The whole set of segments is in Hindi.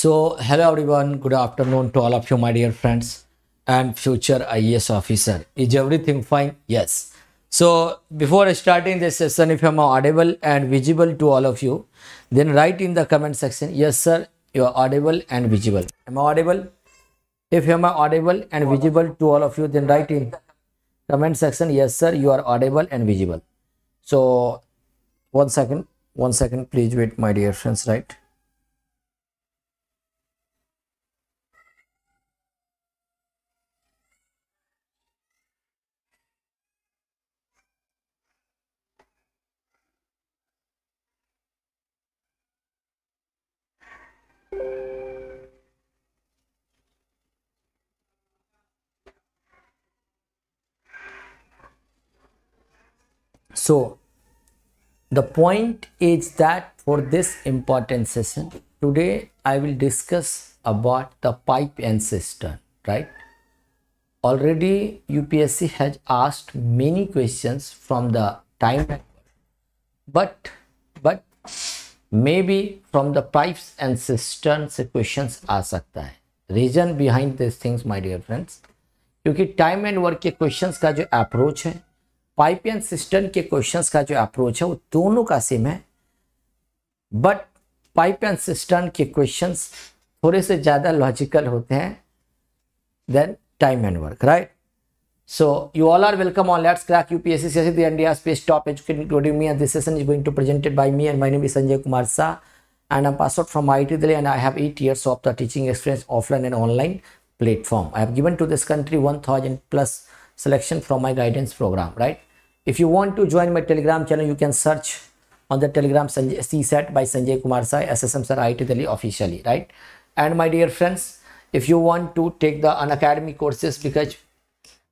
So hello everyone, good afternoon to all of you my dear friends and future IES officer. Is everything fine? Yes. So before starting this session, if I am audible and visible to all of you, then write in the comment section, yes sir, you are audible and visible. Am I audible? If you are audible and visible to all of you, then write in comment section, yes sir, you are audible and visible. So one second, one second, please wait my dear friends, right? So the point is that for this important session, today I will discuss about the pipe and cistern, right? Already UPSC has asked many questions from the time, but, but maybe from the pipes and cisterns questions are sakta Reason behind these things, my dear friends, friends क्योंकि time and work के क्वेश्चंस का जो पाइप एंड सिस्टम के क्वेश्चंस का जो अप्रोच है वो दोनों का सेम है बट पाइप एंड सिस्टम के क्वेश्चंस थोड़े से ज़्यादा लॉजिकल होते हैं then time and work right So you all are welcome on Let's Crack UPSC CSC, the India Space Top Education, including me. And this session is going to presented by me, and my name is Sanjay Kumar Sa, and I'm passed out from IIT Delhi, and I have eight years of the teaching experience offline and online platform. I have given to this country 1,000 plus selection from my guidance program, right? If you want to join my Telegram channel, you can search on the Telegram Sanjay, CSAT by Sanjay Kumar Sai, SSM Sir IIT Delhi officially, right? And my dear friends, if you want to take the Unacademy courses because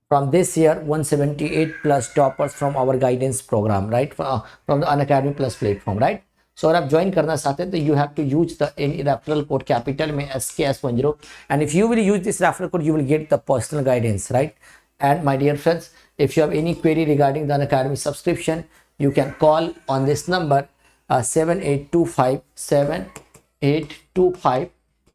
from this year 178 plus toppers from our guidance program right uh, from the unacademy plus platform right so if you join karna chahte then you have to use the in referral code capital may sks10 and if you will use this referral code you will get the personal guidance right and my dear friends If you have any query regarding the Academy subscription, you can call on this number uh, 7825 7825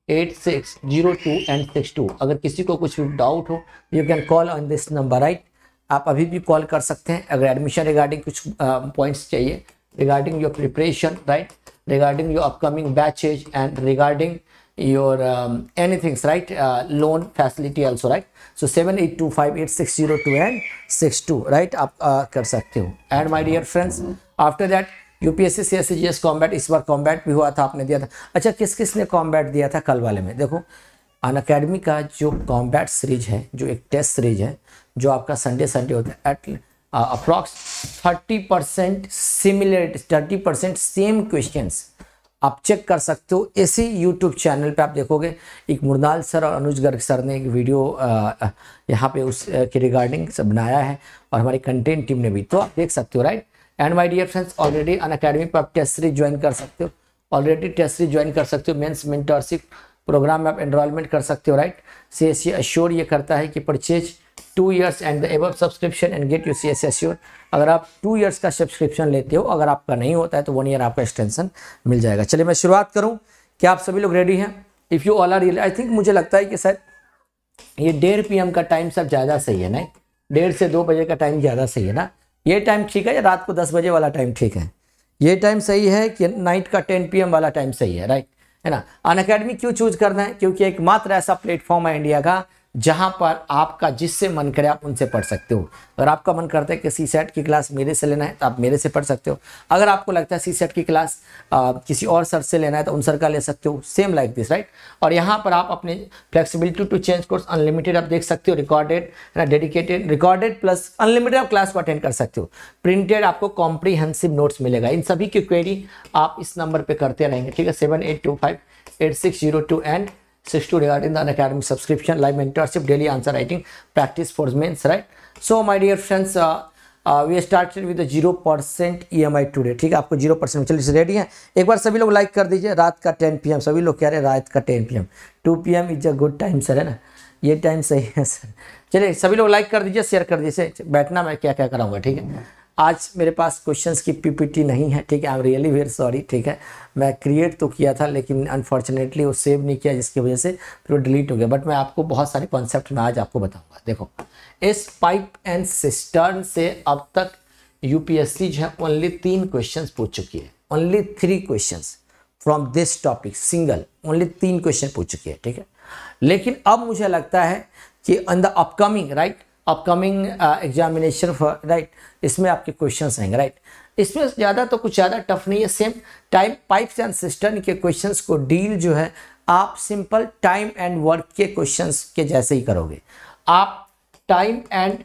8602 and 62 अगर किसी को कुछ doubt हो you can call on this number right आप अभी भी call कर सकते हैं अगर admission regarding कुछ uh, points चाहिए regarding your preparation right regarding your upcoming batches and regarding uh, your um, anything's right uh, loan facility also right so 7825860 and 62 right आप uh, कर सकते हो and my dear friends after that UPSC C S C G S combat इस बार कॉम्बैट भी हुआ था आपने दिया था अच्छा किस किस ने कॉम्बैट दिया था कल वाले में देखो अन अकेडमी का जो कॉम्बैट सीरीज है जो एक टेस्ट सीरीज है जो आपका संडे संडे होता है at approx thirty percent similar thirty percent same question आप चेक कर सकते हो इसी यूट्यूब चैनल पे आप देखोगे एक मुरनाल सर और अनुज गर्ग सर ने एक वीडियो यहाँ पे उस के रिगार्डिंग सब बनाया है और हमारी कंटेंट टीम ने भी तो आप देख सकते हो right and my dear friends already Unacademy पर आप टेस्ट सीरीज ज्वाइन कर सकते हो ऑलरेडी टेस्ट सीरीज ज्वाइन कर सकते हो मेन्स मेंटरशिप प्रोग्राम में आप एनरोलमेंट कर सकते हो राइट सी एस ये करता है कि purchase two years and the above subscription and get U C S assure अगर आप टू ईयर्स का सब्सक्रिप्शन लेते हो अगर आपका नहीं होता है तो वन ईयर आपका एक्सटेंशन मिल जाएगा चलिए मैं शुरुआत करूँ क्या आप सभी लोग रेडी हैं if you all are real I think मुझे लगता है कि सर ये डेढ़ पी का टाइम सब ज़्यादा सही है ना डेढ़ से दो बजे का टाइम ज़्यादा सही है ना ये टाइम ठीक है या रात को दस बजे वाला टाइम ठीक है ये टाइम सही है कि नाइट का टेन पी वाला टाइम सही है राइट है ना अन अकेडमी क्यों चूज करना है क्योंकि एकमात्र ऐसा प्लेटफॉर्म है इंडिया का जहाँ पर आपका जिससे मन करे आप उनसे पढ़ सकते हो अगर आपका मन करता है कि सी सेट की क्लास मेरे से लेना है तो आप मेरे से पढ़ सकते हो अगर आपको लगता है सी सेट की क्लास आ, किसी और सर से लेना है तो उन सर का ले सकते हो सेम लाइक दिस राइट और यहाँ पर आप अपने flexibility to change course unlimited आप देख सकते हो रिकॉर्डेड ना डेडिकेटेड रिकॉर्डेड प्लस अनलिमिटेड आप क्लास को अटेंड कर सकते हो प्रिंटेड आपको कॉम्प्रीहेंसिव नोट्स मिलेगा इन सभी की क्वेरी आप इस नंबर पर करते रहेंगे ठीक है seven eight two five eight six zero two and 62 regarding the Unacademy subscription, live mentorship, daily answer writing, practice for mains, right? So, my dear friends, uh, uh, we started with zero percent E M I today ठीक है आपको जीरो परसेंट चलिए रेडी है एक बार सभी लोग लाइक कर दीजिए रात का टेन पी एम सभी लोग कह रहे हैं रात का ten P M to P M is a good time sir है ना ये टाइम सही है सर चलिए सभी लोग लाइक कर दीजिए शेयर कर दीजिए बैठना मैं क्या क्या कराऊंगा ठीक है आज मेरे पास क्वेश्चंस की पीपीटी नहीं है ठीक है I am really very sorry ठीक है मैं क्रिएट तो किया था लेकिन अनफॉर्चुनेटली वो सेव नहीं किया जिसकी वजह से फिर वो डिलीट हो गया बट मैं आपको बहुत सारे कॉन्सेप्ट में आज आपको बताऊंगा देखो इस पाइप एंड सिस्टर्न से अब तक यूपीएससी जो है ओनली तीन क्वेश्चन पूछ चुकी है only three question from this topic single only तीन क्वेश्चन पूछ चुकी है ठीक है लेकिन अब मुझे लगता है कि on the upcoming right upcoming examination for right इसमें आपके क्वेश्चन आएंगे राइट इसमें ज़्यादा तो कुछ ज़्यादा टफ नहीं है same time pipes and cistern के क्वेश्चंस को डील जो है आप सिंपल टाइम एंड वर्क के क्वेश्चंस के जैसे ही करोगे आप टाइम एंड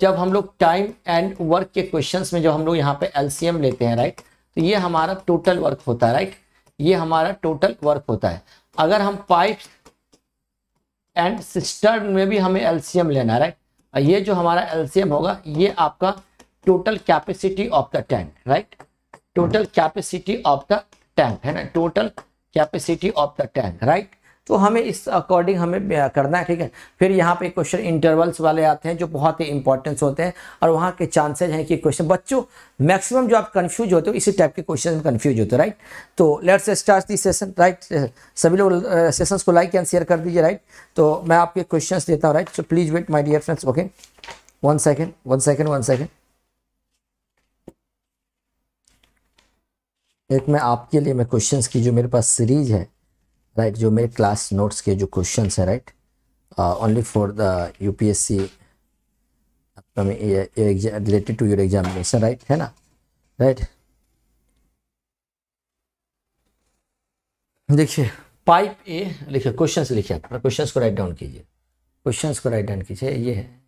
जब हम लोग टाइम एंड वर्क के क्वेश्चंस में जब हम लोग यहाँ पे एलसीएम लेते हैं राइट तो ये हमारा टोटल वर्क होता है राइट ये हमारा टोटल वर्क होता है अगर हम पाइप एंड सिस्टर्न में भी हमें एलसीएम लेना है राइट ये जो हमारा एलसीएम होगा ये आपका total capacity of the tank right total capacity of the tank है ना total capacity of the tank right तो हमें इस अकॉर्डिंग हमें करना है ठीक है फिर यहाँ पे क्वेश्चन इंटरवल्स वाले आते हैं जो बहुत ही इंपॉर्टेंस होते हैं और वहाँ के चांसेज हैं कि क्वेश्चन बच्चों मैक्सिमम जो आप कन्फ्यूज होते हो इसी टाइप के क्वेश्चन में कन्फ्यूज होते हो राइट तो let's start the session right सभी लोग सेशन को लाइक एंड शेयर कर दीजिए राइट तो मैं आपके क्वेश्चन देता हूँ right so please wait my dear friends okay one second one second one second एक मैं आपके लिए मैं क्वेश्चंस की जो मेरे पास सीरीज है राइट right, जो मेरे क्लास नोट्स के जो क्वेश्चन है right only for the U P S C related to your examination right है ना राइट देखिए पाइप ए लिखिए क्वेश्चन लिखिए आप क्वेश्चन को राइट डाउन कीजिए क्वेश्चन को राइट डाउन कीजिए ये है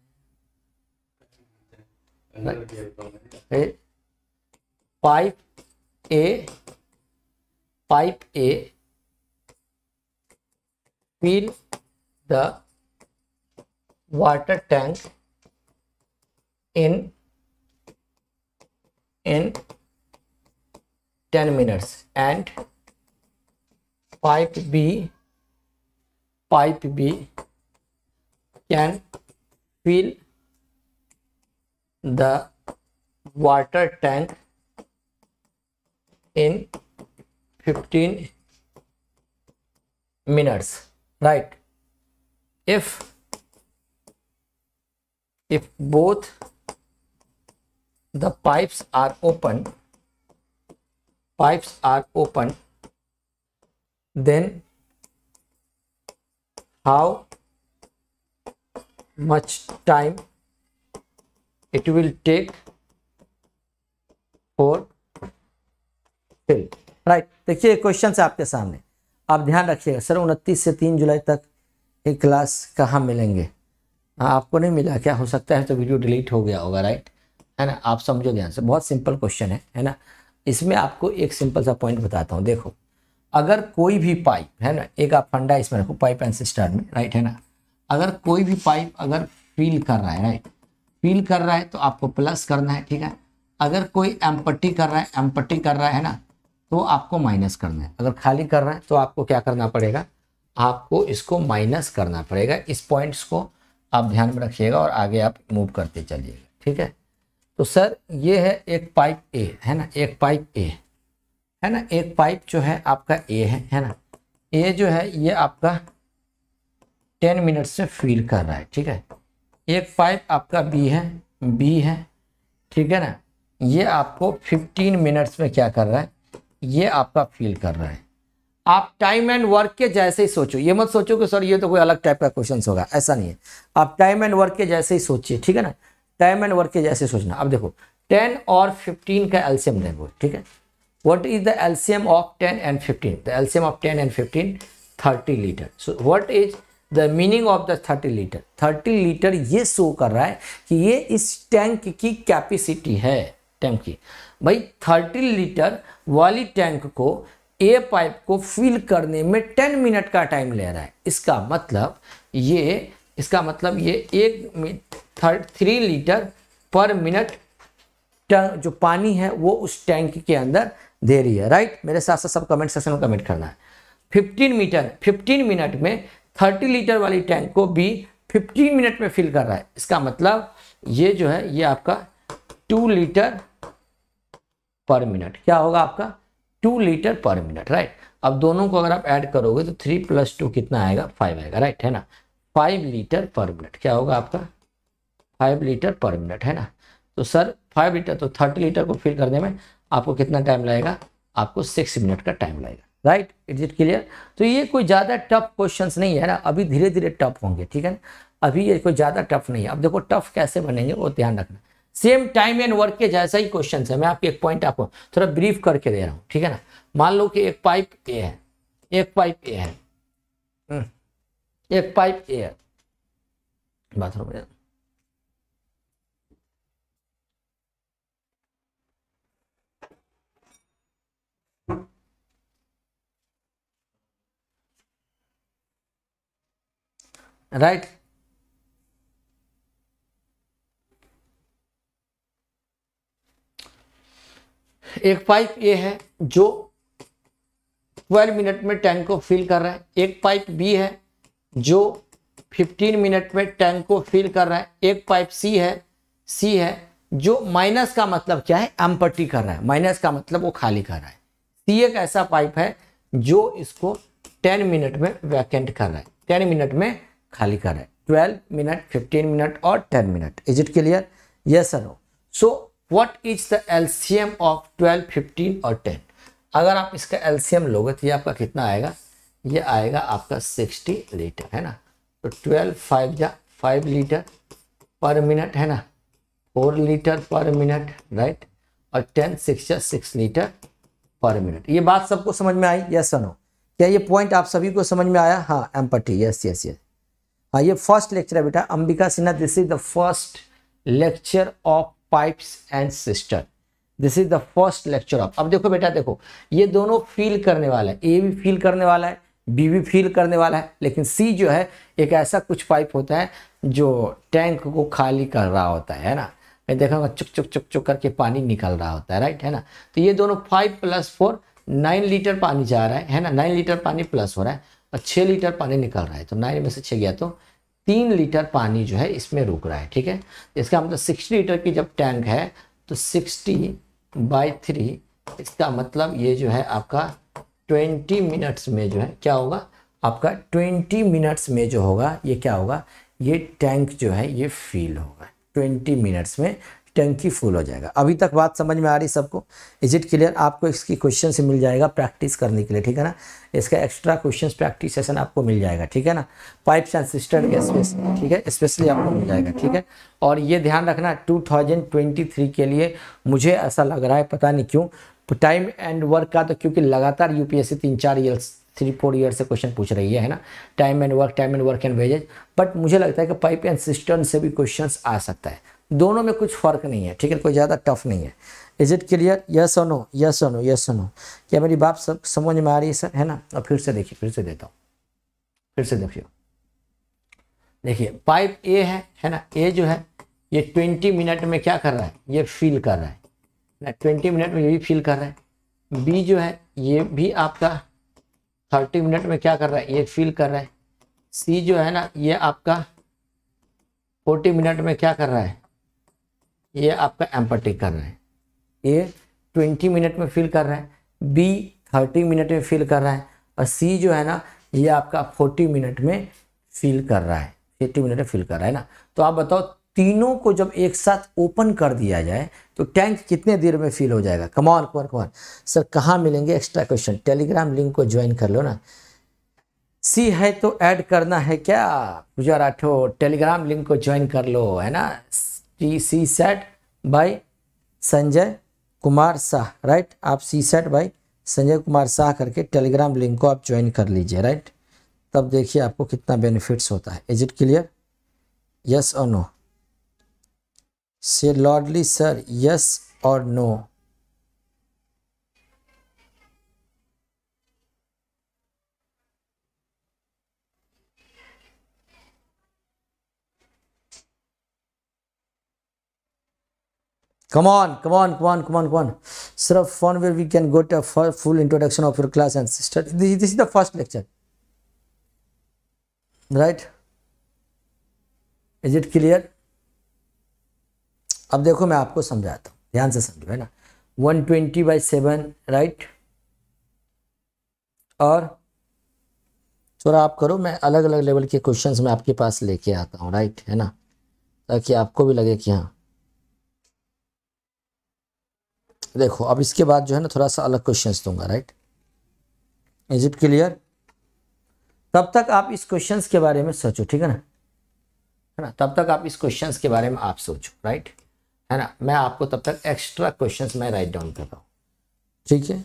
pipe A pipe A fill the water tank in in 10 minutes and pipe B pipe B can fill the water tank in 15 minutes right if if both the pipes are open pipes are open then how much time it will take for fill right dekhiye questions aapke samne आप ध्यान रखिएगा सर उनतीस से तीन जुलाई तक एक क्लास कहाँ मिलेंगे हाँ आपको नहीं मिला क्या हो सकता है तो वीडियो डिलीट हो गया होगा राइट है ना आप समझो ध्यान से बहुत सिंपल क्वेश्चन है है ना इसमें आपको एक सिंपल सा पॉइंट बताता हूँ देखो अगर कोई भी पाइप है ना एक आप फंडा इसमें रखो पाइप एंड सिस्टर में राइट है ना अगर कोई भी पाइप अगर फील कर रहा है राइट फील कर रहा है तो आपको प्लस करना है ठीक है अगर कोई एम्पट्टी कर रहा है एम्पट्टी कर रहा है ना तो आपको माइनस करना है अगर खाली कर रहे हैं तो आपको क्या करना पड़ेगा आपको इसको माइनस करना पड़ेगा इस पॉइंट्स को आप ध्यान में रखिएगा और आगे आप मूव करते चलिएगा ठीक है तो सर ये है एक पाइप ए है ना एक पाइप ए है ना एक पाइप जो है आपका ए है है ना ए जो है ये आपका टेन मिनट्स से फील कर रहा है ठीक है एक पाइप आपका बी है बी है ठीक है ना ये आपको फिफ्टीन मिनट्स में क्या कर रहा है ये आपका फील कर रहा है आप टाइम एंड वर्क के जैसे ही सोचो ये मत सोचो कि सर ये तो कोई अलग टाइप का क्वेश्चन होगा ऐसा नहीं है आप टाइम एंड वर्क के जैसे ही सोचिए ठीक है ना टाइम एंड वर्क के जैसे सोचना अब देखो टेन और फिफ्टीन का एल्सियम देखो ठीक है what is the LCM of 10 and 15? The LCM of 10 and 15, 30 litre so what is the meaning of the 30 litre 30 litre ये शो कर रहा है कि ये इस टैंक की कैपेसिटी है टैंक की भाई थर्टी लीटर वाली टैंक को ए पाइप को फिल करने में टेन मिनट का टाइम ले रहा है इसका मतलब ये इसका मतलब ये एक थ्री लीटर पर मिनट जो पानी है वो उस टैंक के अंदर दे रही है राइट मेरे साथ साथ सब कमेंट सेक्शन में कमेंट करना है 15 मीटर 15 मिनट में 30 लीटर वाली टैंक को भी 15 मिनट में फिल कर रहा है इसका मतलब ये जो है ये आपका 2 लीटर पर मिनट क्या होगा आपका two litre per minute right अब दोनों को अगर आप ऐड करोगे तो थ्री प्लस टू कितना आएगा फाइव आएगा राइट है ना फाइव लीटर पर मिनट क्या होगा आपका फाइव लीटर पर मिनट है ना तो सर फाइव लीटर तो थर्टी लीटर को फिल करने में आपको कितना टाइम लगेगा आपको सिक्स मिनट का टाइम लगेगा राइट इट इट क्लियर तो ये कोई ज़्यादा टफ क्वेश्चंस नहीं है ना अभी धीरे धीरे टफ होंगे ठीक है ना अभी ये कोई ज़्यादा टफ नहीं है अब देखो टफ कैसे बनेंगे वो ध्यान रखना सेम टाइम एंड वर्क के जैसा ही क्वेश्चन है मैं आपके एक पॉइंट आपको थोड़ा ब्रीफ करके दे रहा हूँ ठीक है ना मान लो कि एक पाइप ए है एक पाइप ए है हम्म, एक पाइप ए है बाथरूम में right एक पाइप ए है जो 12 मिनट में टैंक को फिल कर रहा है एक पाइप बी है जो 15 मिनट में टैंक को फिल कर रहा है एक पाइप सी है सी है जो माइनस का मतलब क्या है एम्पटी कर रहा है माइनस का मतलब वो खाली कर रहा है सी एक ऐसा पाइप है जो इसको 10 मिनट में वैकेंट कर रहा है 10 मिनट में खाली कर रहा है 12 मिनट 15 मिनट और 10 minute is it clear yes sir हो so what is the LCM of 12, 15 और 10 अगर आप इसका एलसीएम लोगे तो ये आपका कितना आएगा ये आएगा आपका 60 लीटर है ना तो 12 फाइव या 5 लीटर पर मिनट है ना 4 लीटर पर मिनट राइट और 10 सिक्स या सिक्स लीटर पर मिनट ये बात सबको समझ में आई यस सनो क्या ये पॉइंट आप सभी को समझ में आया हाँ एम्पटी यस यस यस हाँ ये फर्स्ट लेक्चर है बेटा Ambika Sinha this is the first lecture of pipes and system this is the first lecture of अब देखो बेटा देखो ये दोनों फील करने वाला है ए भी फील करने वाला है बी भी फील करने वाला है लेकिन सी जो है एक ऐसा कुछ पाइप होता है जो टैंक को खाली कर रहा होता है ना मैं देखा चुक चुक चुक चुक करके पानी निकल रहा होता है राइट है ना तो ये दोनों five plus four nine litre पानी जा रहा है है ना नाइन लीटर पानी प्लस हो रहा है और छः लीटर पानी निकल रहा है तो नाइन में से छः गया तो तीन लीटर पानी जो है इसमें रुक रहा है ठीक है इसका मतलब सिक्सटी लीटर की जब टैंक है तो सिक्सटी बाई थ्री इसका मतलब ये जो है आपका ट्वेंटी मिनट्स में जो है क्या होगा आपका ट्वेंटी मिनट्स में जो होगा ये क्या होगा ये टैंक जो है ये फील होगा ट्वेंटी मिनट्स में टंकी फुल हो जाएगा अभी तक बात समझ में आ रही सबको इज इट क्लियर आपको इसकी क्वेश्चन से मिल जाएगा प्रैक्टिस करने के लिए ठीक है ना इसका एक्स्ट्रा क्वेश्चन प्रैक्टिस सेशन आपको मिल जाएगा ठीक है ना पाइप ट्रांसिस्टर के स्पेस ठीक है स्पेशली आपको मिल जाएगा ठीक है और ये ध्यान रखना टू के लिए मुझे ऐसा लग रहा है पता नहीं क्यों टाइम एंड वर्क का तो क्योंकि लगातार यूपीएससी तीन चार ईयर्स थ्री फोर ईयर से क्वेश्चन पूछ रही है ना time and work time and work and wages but मुझे लगता है कि पाइप एंड सिस्टर्न से भी क्वेश्चन आ सकता है दोनों में कुछ फ़र्क नहीं है ठीक है कोई ज़्यादा टफ नहीं है इज इट क्लियर यस और नो यस और नो यस और नो क्या मेरी बात सब समझ में आ रही है सर है ना अब फिर से देखिए फिर से देता हूँ फिर से देखिए देखिए पाइप ए है है ना ए जो है ये ट्वेंटी मिनट में क्या कर रहा है ये फील कर रहा है ना ट्वेंटी मिनट में ये भी फील कर रहा है बी जो है ये भी आपका थर्टी मिनट में क्या कर रहा है ये फील कर रहा है सी जो है ना ये आपका फोर्टी मिनट में क्या कर रहा है ये आपका एम्पटी कर रहा है ए ट्वेंटी मिनट में फिल कर रहा है बी थर्टी मिनट में फिल कर रहा है और सी जो है ना ये आपका फोर्टी मिनट में फिल कर रहा है फिफ्टी मिनट में फिल कर रहा है ना तो आप बताओ तीनों को जब एक साथ ओपन कर दिया जाए तो टैंक कितने देर में फिल हो जाएगा कमाल कुमार कुमार सर कहाँ मिलेंगे एक्स्ट्रा क्वेश्चन टेलीग्राम लिंक को ज्वाइन कर लो ना सी है तो ऐड करना है क्या पूजा राठौर टेलीग्राम लिंक को ज्वाइन कर लो है ना T CSAT by Sanjay Kumar Shah right आप CSAT by Sanjay Kumar Shah करके टेलीग्राम लिंक को आप ज्वाइन कर लीजिए राइट तब देखिए आपको कितना बेनिफिट्स होता है इज इट क्लियर यस और no say loudly sir yes और no Come on, come on, come on, come on, come on. sir of fun where we can get a full introduction of your class and sister. This is the first lecture. Right? is it clear अब देखो मैं आपको समझाता हूँ ध्यान से समझो है ना 120 ट्वेंटी बाई सेवन राइट और थोड़ा आप करो मैं अलग अलग लेवल के क्वेश्चंस मैं आपके पास लेके आता हूँ राइट है ना ताकि आपको भी लगे कि हाँ देखो अब इसके बाद जो है ना थोड़ा सा अलग क्वेश्चन दूंगा राइट इज इट क्लियर तब तक आप इस क्वेश्चंस के बारे में सोचो ठीक है ना है ना तब तक आप इस क्वेश्चंस के बारे में आप सोचो राइट है ना मैं आपको तब तक एक्स्ट्रा क्वेश्चन मैं राइट डाउन कर रहा हूँ ठीक है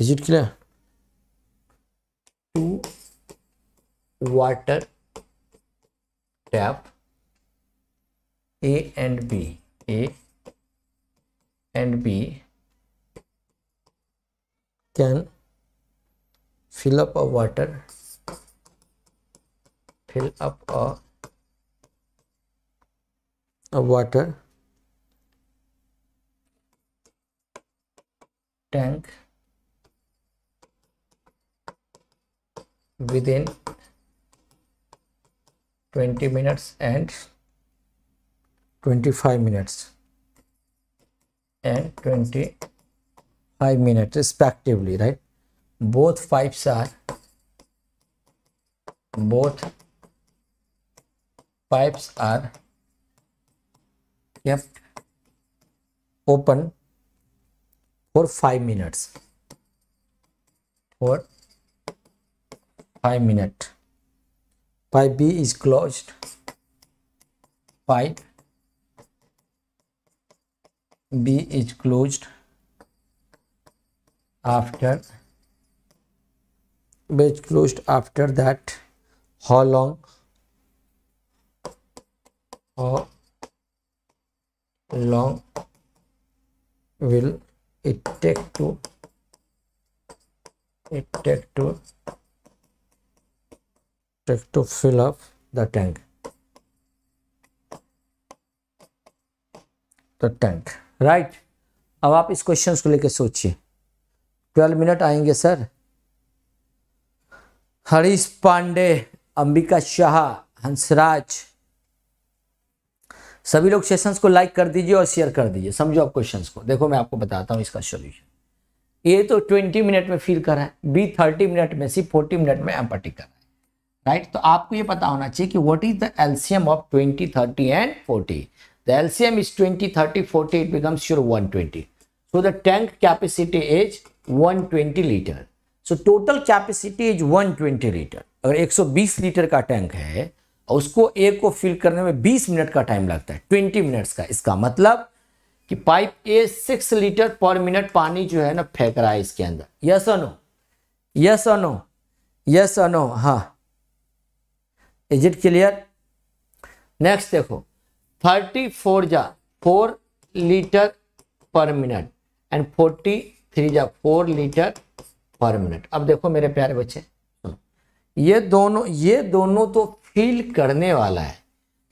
is it clear two water tap A and B A and B can fill up a water fill up a, a water tank within 20 minutes and 25 minutes and 25 minutes respectively right both pipes are both pipes are kept open for 5 minutes for 5 minutes pipe B is closed pipe B is closed after B is closed after that how long how long will it take to it take to take to fill up the tank the tank right अब आप इस क्वेश्चन को लेकर सोचिए ट्वेल्व मिनट आएंगे सर हरीश पांडे अंबिका शाह हंसराज सभी लोग सेशन को लाइक कर दीजिए और शेयर कर दीजिए समझो आप क्वेश्चन को देखो मैं आपको बताता हूँ इसका सोल्यूशन ए तो ट्वेंटी मिनट में फील कर रहा है बी थर्टी मिनट में सी फोर्टी मिनट में एम्पटी कर रहा है राइट तो आपको ये पता होना चाहिए कि what is the LCM of twenty thirty and forty The LCM is 20, 30, 40, it becomes your 120. So the tank capacity is 120 litre so total capacity is 120 litre अगर 120 लीटर का टैंक है और उसको एयर को फिल करने में 20 मिनट का टाइम लगता है 20 मिनट्स का इसका मतलब कि pipe A 6 litre per minute पानी जो है ना फेंक रहा है इसके अंदर यस और नो यस और नो यस और नो हाँ इज इट क्लियर नेक्स्ट देखो थर्टी फोर जा four litre per minute and forty three जा फोर लीटर पर मिनट अब देखो मेरे प्यारे बच्चे ये दोनों ये दोनों तो फील करने वाला है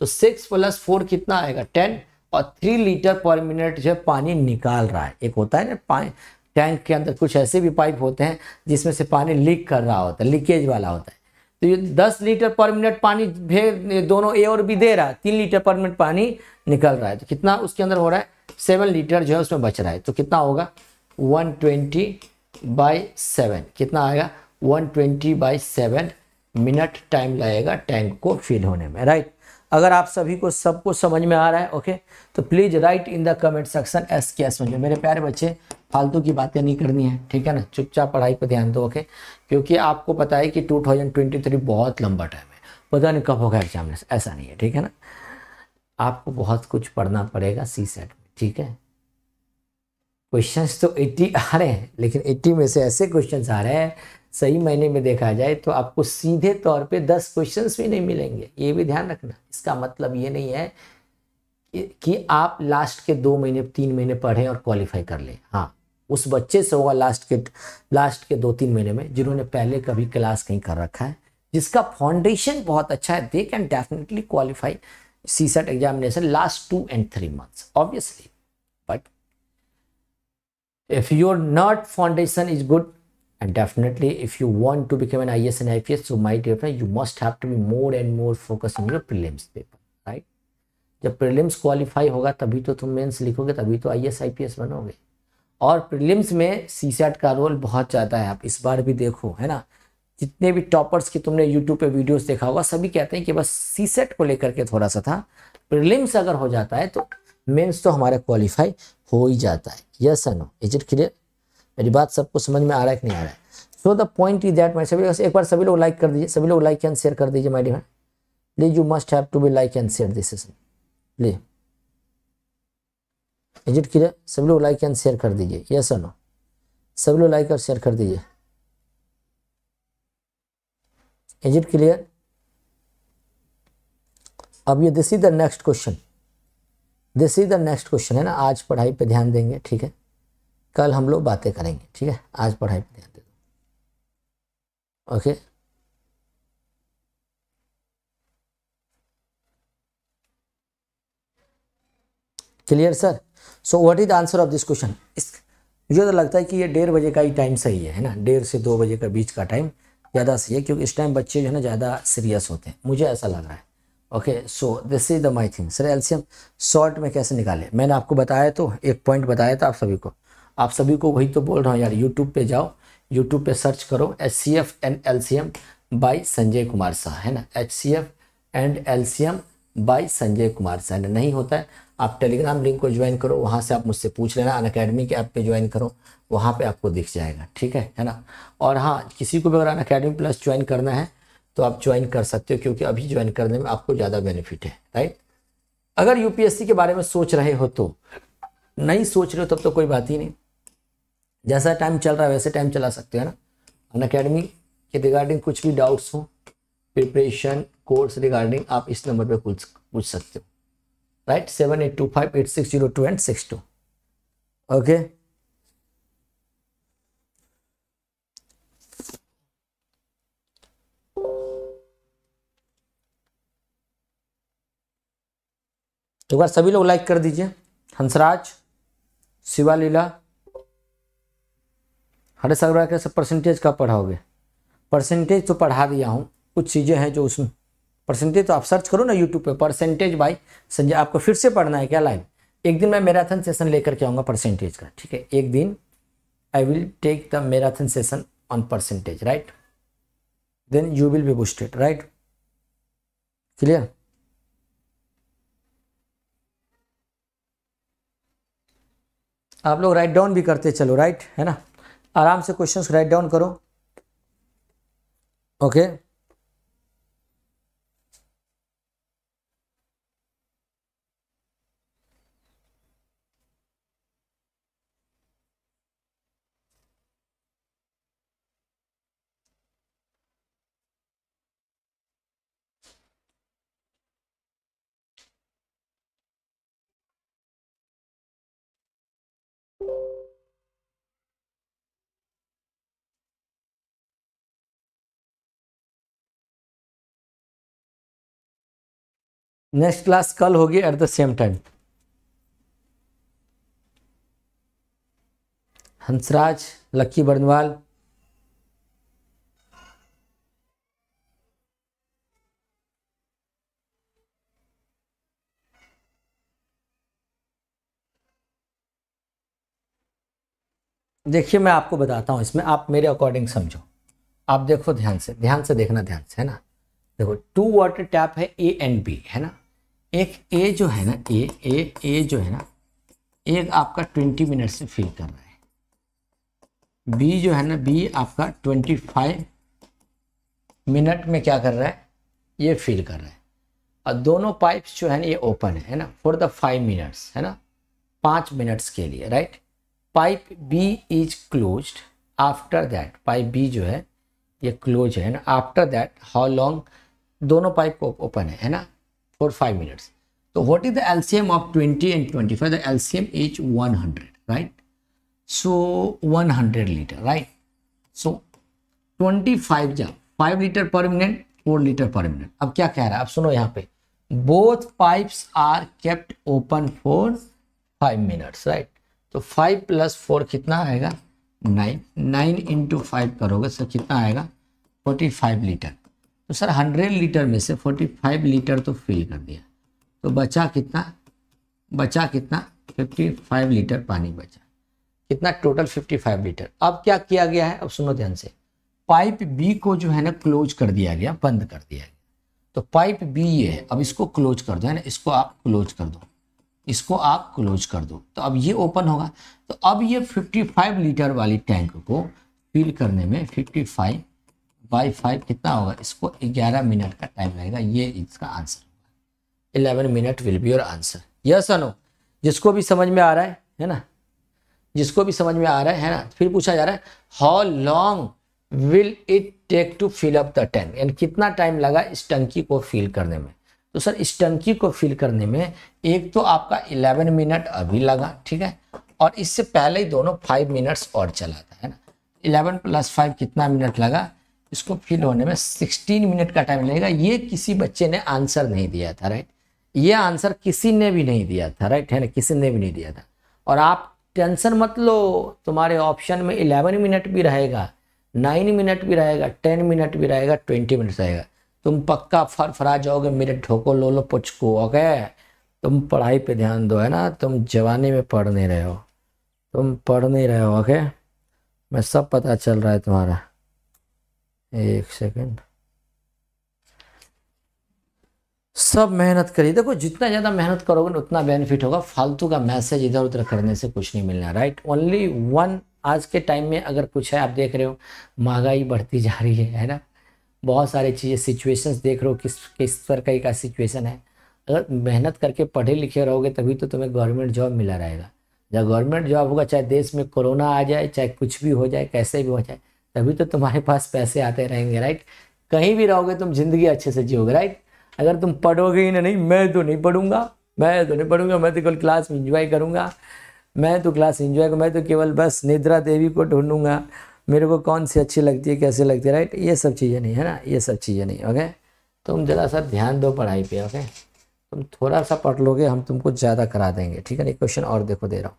तो सिक्स प्लस फोर कितना आएगा टेन और थ्री लीटर पर मिनट जो है पानी निकाल रहा है एक होता है ना पानी टैंक के अंदर कुछ ऐसे भी पाइप होते हैं जिसमें से पानी लीक कर रहा होता है लीकेज वाला होता है तो ये दस लीटर पर मिनट पानी भेज दोनों ए और बी दे रहा है तीन लीटर पर मिनट पानी निकल रहा है तो कितना उसके अंदर हो रहा है सेवन लीटर जो है उसमें बच रहा है तो कितना होगा वन ट्वेंटी बाई सेवन कितना आएगा one twenty by seven minute time लगेगा टैंक को फिल होने में राइट अगर आप सभी को सबको समझ में आ रहा है ओके तो please write in the comment section S K S में मेरे प्यारे बच्चे फालतू की बातें नहीं करनी है ठीक है ना चुपचाप पढ़ाई पर ध्यान दो ओके क्योंकि आपको पता है कि 2023 बहुत लंबा टाइम है पता नहीं कब होगा एग्जामिनेशन ऐसा नहीं है ठीक है ना आपको बहुत कुछ पढ़ना पड़ेगा सी सेट में ठीक है क्वेश्चंस तो 80 आ रहे हैं लेकिन 80 में से ऐसे क्वेश्चंस आ रहे हैं सही महीने में देखा जाए तो आपको सीधे तौर पे 10 क्वेश्चंस भी नहीं मिलेंगे ये भी ध्यान रखना इसका मतलब ये नहीं है कि आप लास्ट के दो महीने तीन महीने पढ़ें और क्वालिफाई कर लें हाँ उस बच्चे से होगा लास्ट के लास्ट के दो तीन महीने में जिन्होंने पहले कभी क्लास कहीं कर रखा है जिसका फाउंडेशन बहुत अच्छा है they can definitely qualify C SAT examination last two and three months obviously but if your not foundation is good and definitely if you want to become an I S an I P S so my def you must have prelims paper right जब प्रिलियम्स क्वालिफाई होगा तभी तो तुम मेन्स लिखोगे तभी तो I S I P S बनोगे और प्रीलिम्स में सी सेट का रोल बहुत ज़्यादा है आप इस बार भी देखो है ना जितने भी टॉपर्स की तुमने यूट्यूब पे वीडियोस देखा होगा सभी कहते हैं कि बस सी सेट को लेकर के थोड़ा सा था प्रीलिम्स अगर हो जाता है तो मेंस तो हमारा क्वालिफाई हो ही जाता है yes no is it clear मेरी बात सबको समझ में आ रहा है कि नहीं आ रहा है so the point is that मैं सभी एक बार सभी लोग लाइक कर दीजिए सभी लोग लाइक एंड शेयर कर दीजिए my dear please you must have to be like and share this session please is it clear सब लोग लाइक एंड शेयर कर दीजिए यस सर नो सब लोग लाइक और शेयर कर दीजिए एजिट क्लियर अब ये this is the next question this is the next question है ना आज पढ़ाई पे ध्यान देंगे ठीक है कल हम लोग बातें करेंगे ठीक है आज पढ़ाई पे ध्यान दे दो okay clear sir so what is the answer of this question इस मुझे तो लगता है कि ये डेढ़ बजे का ही टाइम सही है ना डेढ़ से दो बजे का बीच का टाइम ज़्यादा सही है क्योंकि इस टाइम बच्चे जो है ना ज़्यादा सीरियस होते हैं मुझे ऐसा लग रहा है okay so this is the my thing sir LCM short में कैसे निकाले मैंने आपको बताया तो एक पॉइंट बताया था आप सभी को आप सभी को वही तो बोल रहा हूँ यार यूट्यूब पे जाओ यूट्यूब पे सर्च करो H C F and L C M by Sanjay Kumar Shah है ना H C F and L C M by Sanjay Kumar Shah नहीं होता है आप टेलीग्राम लिंक को ज्वाइन करो वहाँ से आप मुझसे पूछ लेना अन अकेडमी के ऐप पे ज्वाइन करो वहाँ पे आपको दिख जाएगा ठीक है है ना और हाँ किसी को भी अगर अन अकेडमी प्लस ज्वाइन करना है तो आप ज्वाइन कर सकते हो क्योंकि अभी ज्वाइन करने में आपको ज़्यादा बेनिफिट है राइट अगर यूपीएससी के बारे में सोच रहे हो तो नहीं सोच रहे हो तब तो कोई बात ही नहीं जैसा टाइम चल रहा है वैसे टाइम चला सकते हो ना अन अकेडमी के रिगार्डिंग कुछ भी डाउट्स हो प्रिपरेशन कोर्स रिगार्डिंग आप इस नंबर पर पूछ पूछ सकते हो right 78258602 and 62 okay तो बार सभी लोग लाइक कर दीजिए हंसराज शिवालीला हरे सगरा के सब परसेंटेज का पढ़ाओगे परसेंटेज तो पढ़ा दिया हूँ कुछ चीज़ें हैं जो उसमें परसेंटेज तो आप सर्च करो ना यूट्यूब पे परसेंटेज बाई संजय आपको फिर से पढ़ना है क्या लाइन एक दिन मैं मैराथन सेशन लेकर के आऊँगा परसेंटेज का ठीक है एक दिन I will take the marathon session on percentage right then you will be boosted right clear आप लोग राइट डाउन भी करते चलो राइट है ना आराम से क्वेश्चंस राइट डाउन करो ओके okay. नेक्स्ट क्लास कल होगी at the same time Hansraj Lucky Barnwal देखिए मैं आपको बताता हूं इसमें आप मेरे अकॉर्डिंग समझो आप देखो ध्यान से ध्यान से देखना ध्यान से है ना देखो टू वाटर टैप है ए एंड बी है ना एक ए जो है ना ए ए ए जो है ना एक आपका ट्वेंटी मिनट से फिल कर रहा है बी जो है ना बी आपका ट्वेंटी फाइव मिनट में क्या कर रहा है ये फिल कर रहा है और दोनों पाइप्स जो है ना ये ओपन है ना फॉर द फाइव मिनट्स है ना पाँच मिनट्स के लिए right pipe B is close after that pipe B जो है ये क्लोज है ना आफ्टर दैट हाउ लॉन्ग दोनों पाइप को ओपन है है ना for 5 minutes. So what is the LCM of 20 and 25? The LCM is 100, right? So 100 liter, right? So 25 जा 5 litre per minute 4 litre per minute अब क्या कह रहा है अब सुनो यहाँ पे both pipes are kept open for 5 minutes right तो 5 प्लस फोर कितना आएगा 9 9 इंटू फाइव करोगे सर कितना आएगा 45 लीटर तो सर हंड्रेड लीटर में से फोर्टी फाइव लीटर तो फिल कर दिया तो बचा कितना बचा कितना फिफ्टी फाइव लीटर पानी बचा कितना टोटल फिफ्टी फाइव लीटर अब क्या किया गया है अब सुनो ध्यान से पाइप बी को जो है ना क्लोज कर दिया गया बंद कर दिया गया तो पाइप बी ये है अब इसको क्लोज कर दो है ना इसको आप क्लोज कर दो इसको आप क्लोज कर दो तो अब ये ओपन होगा तो अब ये 55 लीटर वाली टैंक को फिल करने में 55 बाई फाइव कितना होगा इसको ग्यारह मिनट का टाइम लगेगा ये इसका answer eleven minute will be your answer yes अनु जिसको भी समझ में आ रहा है है ना जिसको भी समझ में आ रहा है है ना फिर पूछा जा रहा है how long will it take to fill up the tank यानी कितना टाइम लगा इस टंकी को फिल करने में तो सर इस टंकी को फिल करने में एक तो आपका 11 मिनट अभी लगा ठीक है और इससे पहले ही दोनों 5 मिनट्स और चला था है ना 11 प्लस 5 कितना मिनट लगा इसको फिल होने में 16 मिनट का टाइम लगेगा ये किसी बच्चे ने आंसर नहीं दिया था राइट ये आंसर किसी ने भी नहीं दिया था राइट है ना किसी ने भी नहीं दिया था और आप टेंशन मत लो तुम्हारे ऑप्शन में इलेवन मिनट भी रहेगा नाइन मिनट भी रहेगा टेन मिनट भी रहेगा ट्वेंटी मिनट रहेगा तुम पक्का फर फरा जाओगे मेरे ढोको लो लो पुचको ओके तुम पढ़ाई पे ध्यान दो है ना तुम जवानी में पढ़ नहीं रहे हो तुम पढ़ नहीं रहे हो ओके मैं सब पता चल रहा है तुम्हारा एक सेकेंड सब मेहनत करिए देखो जितना ज़्यादा मेहनत करोगे ना उतना बेनिफिट होगा फालतू का मैसेज इधर उधर करने से कुछ नहीं मिलना राइट ओनली वन आज के टाइम में अगर कुछ है आप देख रहे हो महंगाई बढ़ती जा रही है है ना बहुत सारी चीज़ें सिचुएशंस देख रहे हो किस किस तरह का सिचुएशन है अगर मेहनत करके पढ़े लिखे रहोगे तभी तो तुम्हें गवर्नमेंट जॉब मिला रहेगा जब गवर्नमेंट जॉब होगा चाहे देश में कोरोना आ जाए चाहे कुछ भी हो जाए कैसे भी हो जाए तभी तो तुम्हारे पास पैसे आते रहेंगे राइट कहीं भी रहोगे तुम जिंदगी अच्छे से जियोगे राइट अगर तुम पढ़ोगे ही नहीं मैं तो नहीं पढ़ूंगा मैं तो नहीं पढ़ूंगा मैं तो केवल क्लास में इंजॉय करूंगा मैं तो क्लास इंजॉय मैं तो केवल बस निद्रा देवी को ढूंढूंगा मेरे को कौन सी अच्छी लगती है कैसे लगती है राइट ये सब चीज़ें नहीं है ना ये सब चीज़ें नहीं ओके तुम ज़रा सा ध्यान दो पढ़ाई पे ओके तुम थोड़ा सा पढ़ लोगे हम तुमको ज़्यादा करा देंगे ठीक है ना क्वेश्चन और देखो दे रहा हूँ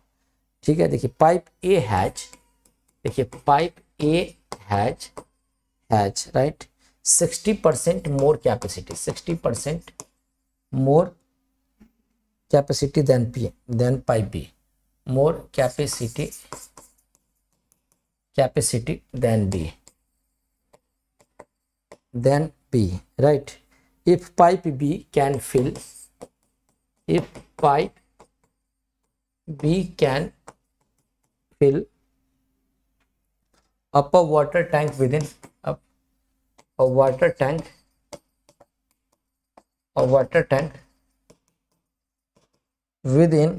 ठीक है देखिए पाइप ए हैच देखिए pipe A has has right 60% more capacity 60% more capacity than P than pi B more capacity capacity than B than P right if pipe B can fill if pipe B can fill upper water tank within a water tank a water tank within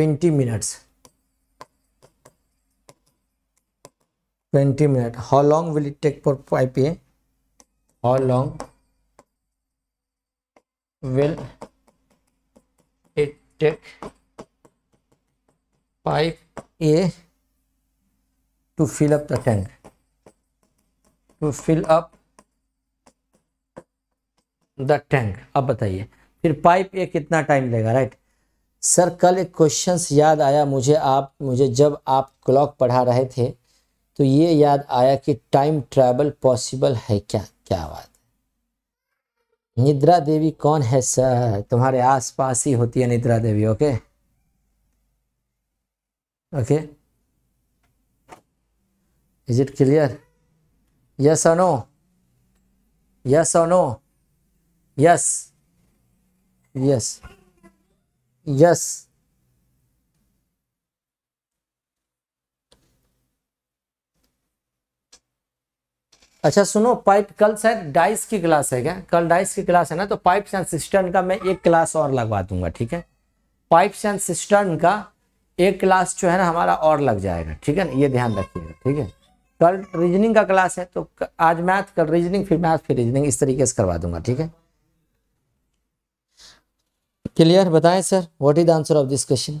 20 minutes 20 minutes how long will it take for IPA how long will it take 5 a to fill up the tank to fill up the tank अब बताइए फिर पाइप ये कितना टाइम लेगा राइट सर कल एक क्वेश्चन याद आया मुझे आप मुझे जब आप क्लॉक पढ़ा रहे थे तो ये याद आया कि टाइम ट्रैवल पॉसिबल है क्या क्या बात निद्रा देवी कौन है सर तुम्हारे आसपास ही होती है Nidra Devi okay okay is it clear yes और नो यस और नो यस यस यस अच्छा सुनो पाइप कल शायद डाइस की क्लास है क्या कल डाइस की क्लास है ना तो पाइप एंड सिस्टर्न का मैं एक क्लास और लगवा दूंगा ठीक है पाइप एंड सिस्टर्न का एक क्लास जो है ना हमारा और लग जाएगा ठीक है ना ये ध्यान रखिएगा ठीक है कल रीजनिंग का क्लास है तो आज मैथ कल रीजनिंग फिर मैथ फिर रीजनिंग इस तरीके से करवा दूंगा ठीक है क्लियर बताएं sir what is the answer of this question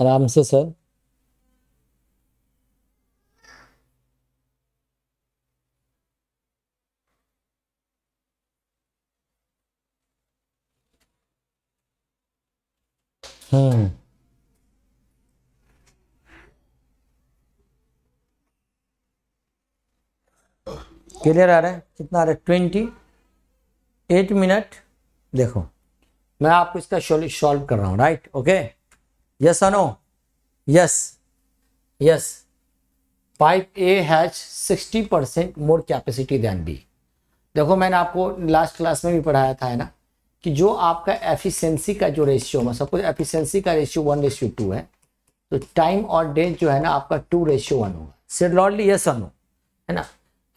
आराम से सर हम्म क्लियर आ रहा है कितना आ रहा है ट्वेंटी एट मिनट देखो मैं आपको इसका सॉल्व कर रहा हूँ right okay yes or no yes yes pipe A has 60 percent more capacity then B देखो मैंने आपको लास्ट क्लास में भी पढ़ाया था है ना कि जो आपका एफिशिएंसी का जो रेशियो मतलब सपोज एफिशिएंसी का रेशियो वन रेशियो टू है तो टाइम और डेट जो है ना आपका टू रेशियो वन होगा सिर लॉर्डली यस अनो है ना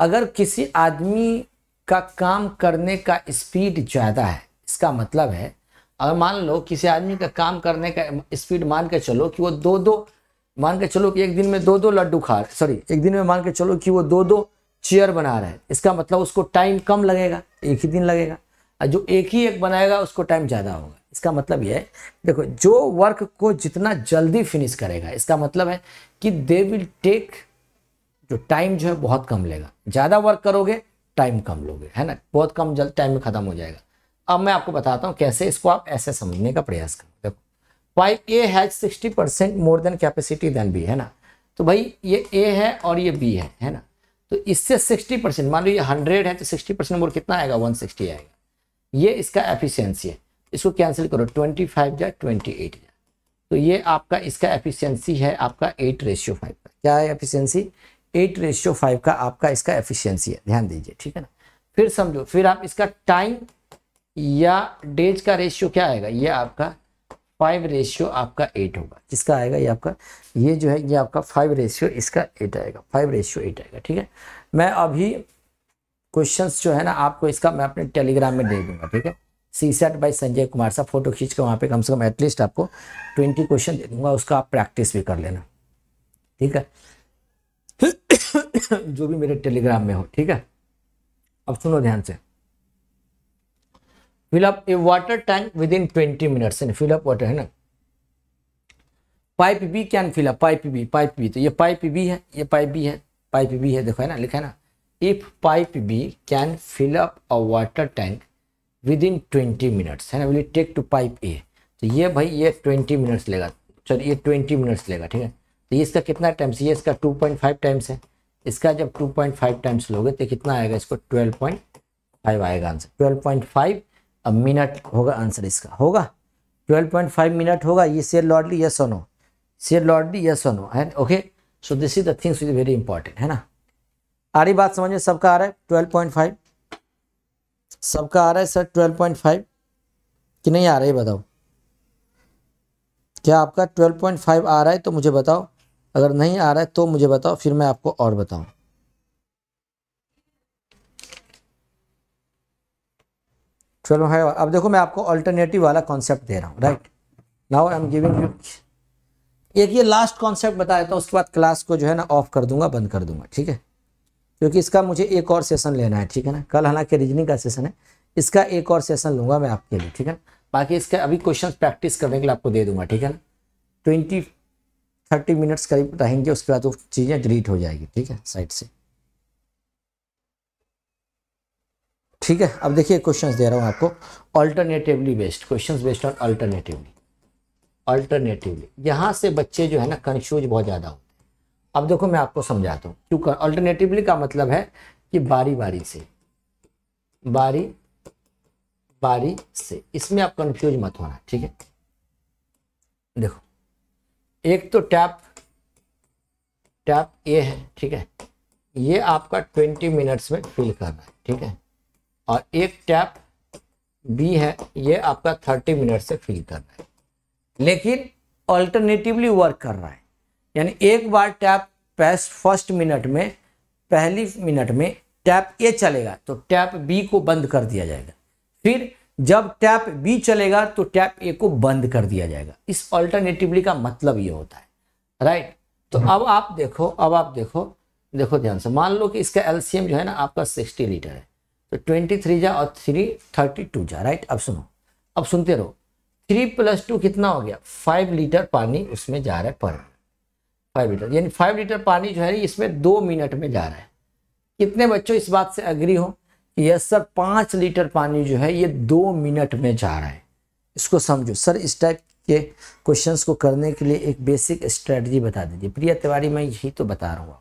अगर किसी आदमी का काम करने का स्पीड ज़्यादा है इसका मतलब है अगर मान लो किसी आदमी का काम करने का स्पीड मान के चलो कि वो दो दो मान के चलो कि एक दिन में दो दो लड्डू खा रहे सॉरी एक दिन में मान के चलो कि वो दो दो चेयर बना रहे हैं इसका मतलब उसको टाइम कम लगेगा एक ही दिन लगेगा और जो एक ही एक बनाएगा उसको टाइम ज़्यादा होगा इसका मतलब यह है देखो जो वर्क को जितना जल्दी फिनिश करेगा इसका मतलब है कि दे विल टेक जो टाइम जो है बहुत कम लेगा ज़्यादा वर्क करोगे टाइम कम लोगे है ना बहुत कम जल्द टाइम में ख़त्म हो जाएगा अब मैं आपको बताता हूँ कैसे इसको आप ऐसे समझने का प्रयास करो देखो pipe A has sixty percent more then capacity then B है ना तो भाई ये ए है और ये बी है है ना तो इससे सिक्सटी परसेंट मान लो ये हंड्रेड है तो सिक्सटी परसेंट मोर कितना आएगा वन सिक्सटी आएगा ये इसका एफिशियंसी है इसको कैंसिल करो ट्वेंटी फाइव या ट्वेंटी एट या तो ये आपका इसका एफिशियंसी है आपका एट रेशियो फाइव का क्या है एफिशियंसी एट रेशियो फाइव का आपका इसका एफिशियंसी है ध्यान दीजिए ठीक है ना फिर समझो फिर आप इसका टाइम या डेज का रेशियो क्या आएगा ये आपका फाइव रेशियो आपका एट होगा किसका आएगा ये आपका ये जो है ये आपका फाइव रेशियो इसका एट आएगा फाइव रेशियो एट आएगा ठीक है मैं अभी क्वेश्चंस जो है ना आपको इसका मैं अपने टेलीग्राम में दे दूंगा ठीक है CSAT by Sanjay Kumar साहब फोटो खींच के वहाँ पे कम से कम एटलीस्ट आपको ट्वेंटी क्वेश्चन दे दूंगा उसका आप प्रैक्टिस भी कर लेना ठीक है जो भी मेरे टेलीग्राम में हो ठीक है अब सुनो ध्यान से fill up a water tank within 20 minutes and fill up water है ना pipe B can fill up pipe B pipe B तो ये पाइप बी है ये पाइप बी है पाइप बी है देखो है ना लिखा है ना if pipe B can fill up a water tank within twenty minutes है ना will take to pipe A तो ये भाई ये ट्वेंटी मिनट्स लेगा सॉरी ये ट्वेंटी मिनट्स लेगा ठीक है तो ये इसका कितना टाइम्स ये इसका टू पॉइंट फाइव टाइम्स है इसका जब टू पॉइंट फाइव टाइम्स लोगे तो कितना आएगा इसको ट्वेल्व पॉइंट फाइव आएगा आंसर ट्वेल्व पॉइंट फाइव अब मिनट होगा आंसर इसका होगा 12.5 मिनट होगा ये share loudly yes or no no share loudly yes or no है okay so this is the things is very important है ना आ रही बात समझ में सबका आ रहा है ट्वेल्व पॉइंट फाइव सबका आ रहा है सर ट्वेल्व पॉइंट फाइव कि नहीं आ रहा है बताओ क्या आपका ट्वेल्व पॉइंट फाइव आ रहा है तो मुझे बताओ अगर नहीं आ रहा है तो मुझे बताओ फिर मैं आपको और बताऊँ ट्वेल्व है अब देखो मैं आपको अल्टरनेटिव वाला कॉन्सेप्ट दे रहा हूँ right now I am giving you एक ये लास्ट कॉन्सेप्ट बताया था उसके बाद क्लास को जो है ना ऑफ कर दूंगा बंद कर दूंगा ठीक है क्योंकि इसका मुझे एक और सेशन लेना है ठीक है ना कल हालांकि रीजनिंग का सेशन है इसका एक और सेशन लूंगा मैं आपके लिए ठीक है ना बाकी इसके अभी क्वेश्चन प्रैक्टिस करने के लिए आपको दे दूंगा ठीक है ना ट्वेंटी थर्टी मिनट्स करीब रहेंगे उसके बाद वो चीज़ें डिलीट हो जाएगी ठीक है साइड से ठीक है अब देखिए क्वेश्चंस दे रहा हूँ आपको alternatively based questions based on alternatively alternatively यहां से बच्चे जो है ना कंफ्यूज बहुत ज़्यादा होते हैं अब देखो मैं आपको समझाता हूँ क्यों अल्टरनेटिवली का मतलब है कि बारी बारी से बारी बारी से इसमें आप कंफ्यूज मत होना ठीक है देखो एक तो टैप टैप ए है ठीक है ये आपका ट्वेंटी मिनट्स में फिल करना है ठीक है और एक टैप बी है ये आपका थर्टी मिनट से फिल कर रहा है लेकिन ऑल्टरनेटिवली वर्क कर रहा है यानी एक बार टैप पैस फर्स्ट मिनट में पहली मिनट में टैप ए चलेगा तो टैप बी को बंद कर दिया जाएगा फिर जब टैप बी चलेगा तो टैप ए को बंद कर दिया जाएगा इस ऑल्टरनेटिवली का मतलब ये होता है राइट तो हम्म। अब आप देखो अब आप देखो देखो ध्यान से मान लो कि इसका एलसीएम जो है ना आपका सिक्सटी लीटर है तो ट्वेंटी थ्री जा और थ्री थर्टी टू जा राइट अब सुनो अब सुनते रहो थ्री प्लस टू कितना हो गया फाइव लीटर पानी उसमें जा रहा है पर फाइव लीटर यानी फाइव लीटर पानी जो है इसमें दो मिनट में जा रहा है कितने बच्चों इस बात से अग्री हो यस सर पाँच लीटर पानी जो है ये दो मिनट में जा रहा है इसको समझो सर इस टाइप के क्वेश्चंस को करने के लिए एक बेसिक स्ट्रेटजी बता दीजिए प्रिया तिवारी मैं यही तो बता रहा हूँ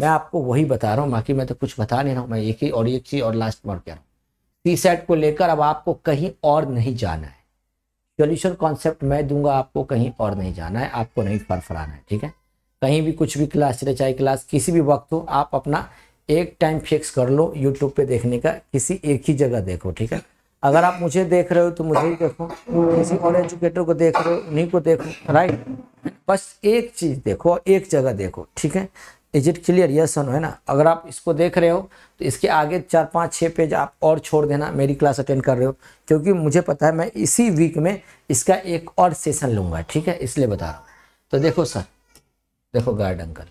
मैं आपको वही बता रहा हूँ बाकी मैं तो कुछ बता नहीं रहा हूँ मैं एक ही और एक चीज़ और लास्ट में कह रहा हूँ सी सेट को लेकर अब आपको कहीं और नहीं जाना है सोल्यूशन कॉन्सेप्ट मैं दूंगा आपको कहीं और नहीं जाना है आपको नहीं फरफराना है ठीक है कहीं भी कुछ भी क्लास चले चाहे क्लास किसी भी वक्त हो आप अपना एक टाइम फिक्स कर लो यूट्यूब पे देखने का किसी एक ही जगह देखो ठीक है अगर आप मुझे देख रहे हो तो मुझे ही देखो किसी और एजुकेटर को देख रहे हो उन्हीं को देखो राइट बस एक चीज़ देखो एक जगह देखो ठीक है इज इट क्लियर यस और है ना अगर आप इसको देख रहे हो तो इसके आगे चार पाँच छः पेज आप और छोड़ देना मेरी क्लास अटेंड कर रहे हो क्योंकि मुझे पता है मैं इसी वीक में इसका एक और सेशन लूँगा ठीक है इसलिए बता रहा हूँ तो देखो सर देखो गार्ड अंकल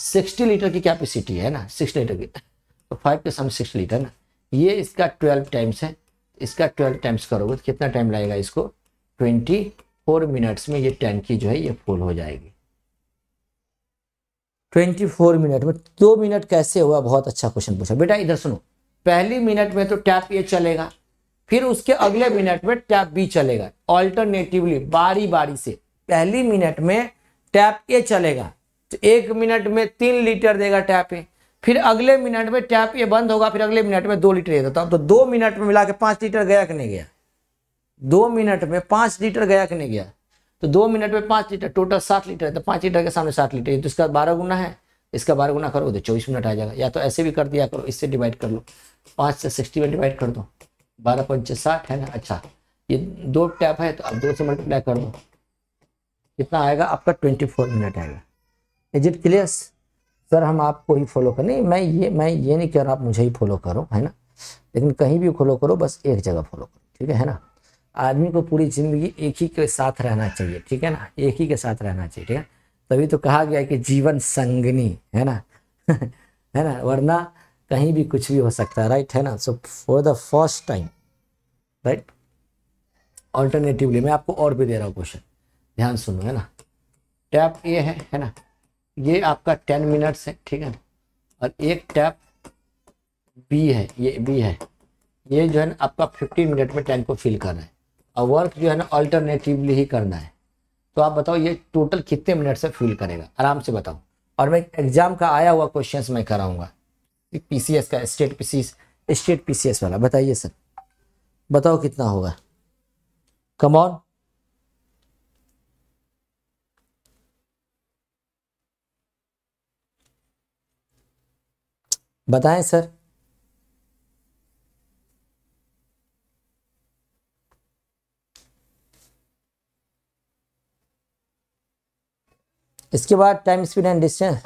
सिक्सटी लीटर की कैपेसिटी है ना सिक्स लीटर की तो फाइव के समय सिक्स लीटर ना ये इसका ट्वेल्व टाइम्स है इसका ट्वेल्व टाइम्स करोगे तो कितना टाइम लगेगा इसको ट्वेंटी फोर मिनट्स में ये टैंकी जो है ये फुल हो जाएगी ट्वेंटी फोर मिनट में दो मिनट कैसे हुआ बहुत अच्छा क्वेश्चन पूछा बेटा इधर सुनो पहली मिनट में तो टैप ए चलेगा फिर उसके अगले मिनट में टैप बी चलेगा ऑल्टरनेटिवली बारी बारी से पहली मिनट में टैप ए चलेगा तो एक मिनट में तीन लीटर देगा टैप ए फिर अगले मिनट में टैप ये बंद होगा फिर अगले मिनट में दो लीटर देता हूँ तो दो मिनट में मिला के पांच लीटर गया कि नहीं गया दो मिनट में पांच लीटर गया कि नहीं गया तो दो मिनट में पाँच लीटर टोटल सात लीटर है तो पाँच लीटर के सामने सात लीटर तो इसका बारह गुना है इसका बारह गुना करो तो चौबीस मिनट आ जाएगा या तो ऐसे भी कर दिया करो इससे डिवाइड कर लो पाँच से सिक्सटी में डिवाइड कर दो बारह पंच साठ है ना अच्छा ये दो टैप है तो आप दो से मल्टीप्लाई कर दो कितना आएगा आपका ट्वेंटी फोर मिनट आएगा इज इट क्लियर सर हम आपको ही फॉलो करें नहीं मैं ये मैं ये नहीं कह रहा आप मुझे ही फॉलो करो है ना लेकिन कहीं भी फॉलो करो बस एक जगह फॉलो करो ठीक है ना आदमी को पूरी जिंदगी एक ही के साथ रहना चाहिए ठीक है ना एक ही के साथ रहना चाहिए ठीक है तभी तो कहा गया कि जीवन संगनी है ना है ना वरना कहीं भी कुछ भी हो सकता है राइट है ना so for the first time right alternatively मैं आपको और भी दे रहा हूँ क्वेश्चन ध्यान सुनो है ना टैप ये है है ना ये आपका टेन मिनट्स है ठीक है और एक टैप बी है ये बी है ये जो है ना आपका फिफ्टीन मिनट में टैंक को फिल करना है और वर्क जो है ना अल्टरनेटिवली ही करना है तो आप बताओ ये टोटल कितने मिनट से फिल करेगा आराम से बताओ और मैं एग्जाम का आया हुआ क्वेश्चंस मैं कराऊंगा पीसीएस का स्टेट पीसीएस स्टेट पीसीएस वाला बताइए सर बताओ कितना होगा कम ऑन बताएं सर इसके बाद time speed and distance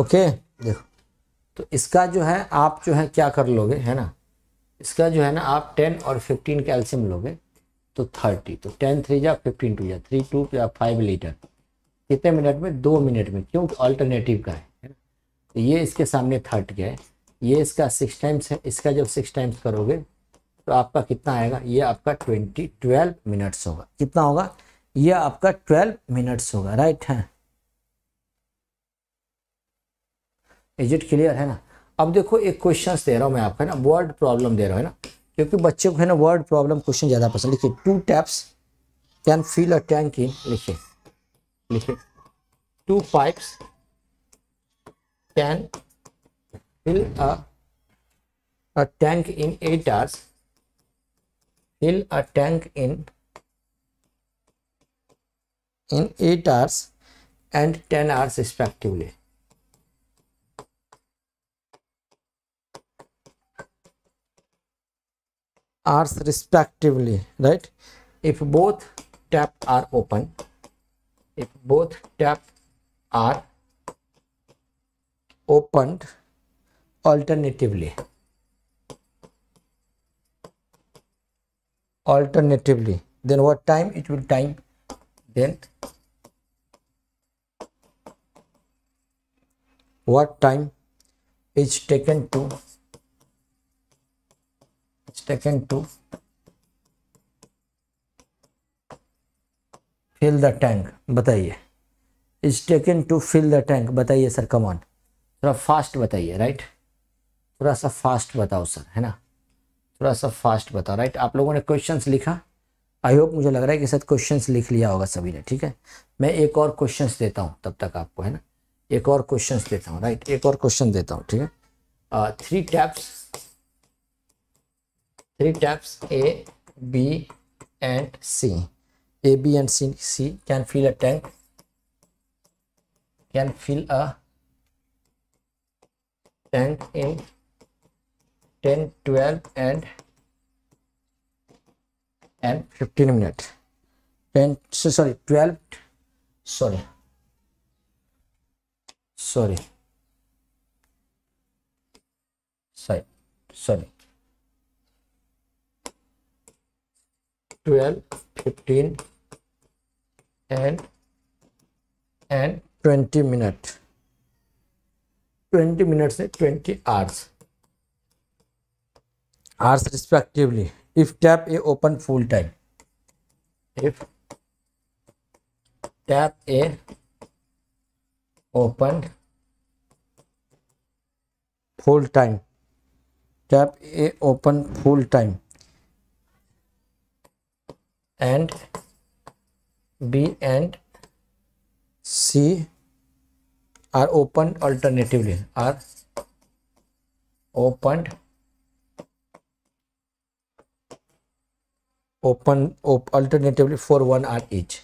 okay देखो तो इसका जो है आप जो है क्या कर लोगे है ना इसका जो है ना आप टेन और फिफ्टीन कैल्शियम लोगे तो थर्टी तो टेन थ्री जा फिफ्टीन टू जा थ्री टू या फाइव लीटर कितने मिनट में दो मिनट में क्योंकि अल्टरनेटिव का है ना तो ये इसके सामने थर्ट गया है ये इसका सिक्स टाइम्स है इसका जब सिक्स टाइम्स करोगे तो आपका कितना आएगा ये आपका ट्वेंटी ट्वेल्व मिनट्स होगा कितना होगा ये आपका ट्वेल्व मिनट्स होगा राइट है हाँ। इज इट क्लियर है ना अब देखो एक क्वेश्चन दे रहा हूँ मैं आपको है ना वर्ड प्रॉब्लम दे रहा हूँ ना क्योंकि बच्चे को है ना वर्ड प्रॉब्लम क्वेश्चन ज़्यादा पसंद लिखिए two taps can fill a tank in लिखिए लिखिए two pipes can fill a a tank in 8 hours fill a tank in in 8 hours and 10 hours respectively hours respectively right if both tab are open if both tab are opened alternatively alternatively then what time it will time then what time is taken to taken to fill the tank बताइए is taken to fill the tank बताइए sir come on थोड़ा fast बताइए right थोड़ा सा fast बताओ sir है ना थोड़ा सा fast बताओ right आप लोगों ने questions लिखा आई होप मुझे लग रहा है कि सर क्वेश्चंस लिख लिया होगा सभी ने ठीक है मैं एक और क्वेश्चंस देता हूं तब तक आपको है ना एक और क्वेश्चंस देता हूं राइट एक और क्वेश्चन देता हूं ठीक है three uh, taps three tabs A, B and C. A, B and C, C can fill a tank, can fill a tank in 10, 12 and and 15 minutes. 10, so sorry, 12, sorry, sorry, sorry, sorry. Twelve fifteen and and twenty minute twenty minute से twenty hours hours respectively if tap A open full time if tap A open full time tap A open full time and B and C are opened alternatively are opened open op, alternatively for one hour each